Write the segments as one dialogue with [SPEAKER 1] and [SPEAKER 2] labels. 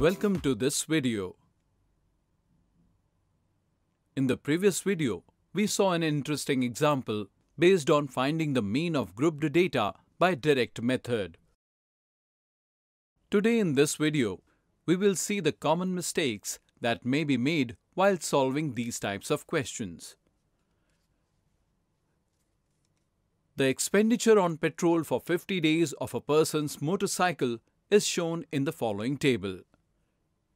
[SPEAKER 1] Welcome to this video. In the previous video, we saw an interesting example based on finding the mean of grouped data by direct method. Today in this video, we will see the common mistakes that may be made while solving these types of questions. The expenditure on petrol for 50 days of a person's motorcycle is shown in the following table.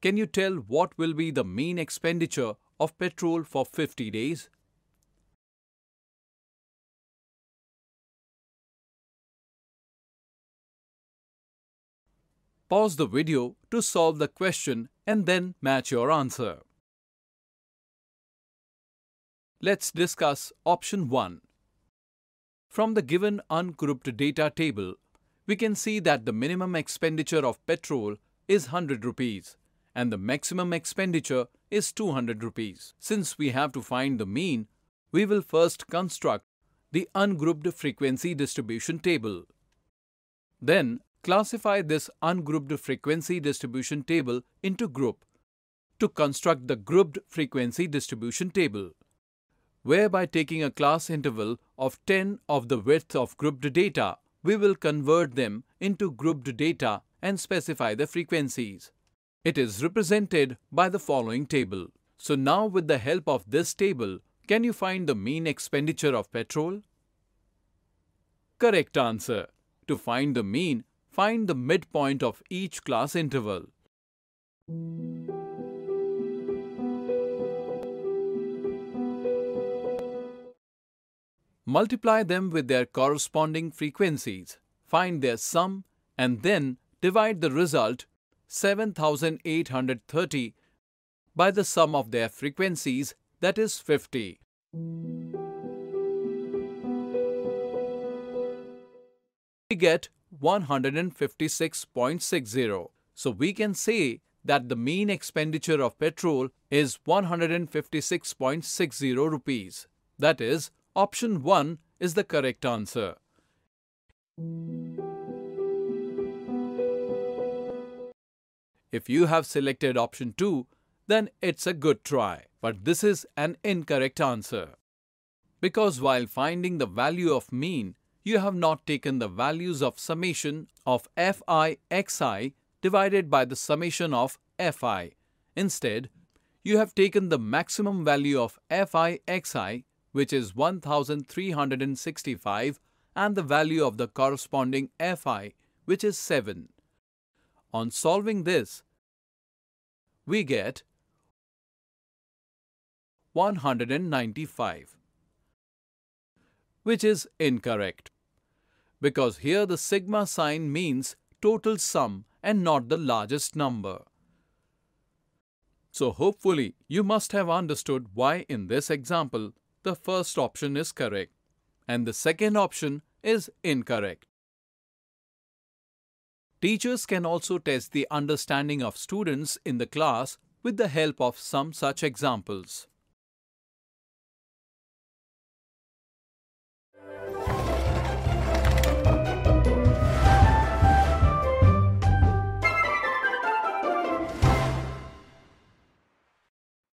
[SPEAKER 1] Can you tell what will be the mean expenditure of petrol for 50 days? Pause the video to solve the question and then match your answer. Let's discuss option 1. From the given ungrouped data table, we can see that the minimum expenditure of petrol is 100 rupees and the maximum expenditure is 200 rupees. Since we have to find the mean, we will first construct the ungrouped frequency distribution table. Then classify this ungrouped frequency distribution table into group to construct the grouped frequency distribution table, Whereby taking a class interval of 10 of the width of grouped data, we will convert them into grouped data and specify the frequencies. It is represented by the following table. So now with the help of this table, can you find the mean expenditure of petrol? Correct answer. To find the mean, find the midpoint of each class interval. Multiply them with their corresponding frequencies, find their sum and then divide the result 7,830 by the sum of their frequencies, that is 50. We get 156.60. So we can say that the mean expenditure of petrol is 156.60 rupees. That is, option 1 is the correct answer. If you have selected option 2, then it's a good try, but this is an incorrect answer. Because while finding the value of mean, you have not taken the values of summation of fi xi divided by the summation of fi. Instead, you have taken the maximum value of fi xi, which is 1365, and the value of the corresponding fi, which is 7. On solving this, we get 195, which is incorrect because here the sigma sign means total sum and not the largest number. So hopefully you must have understood why in this example the first option is correct and the second option is incorrect. Teachers can also test the understanding of students in the class with the help of some such examples.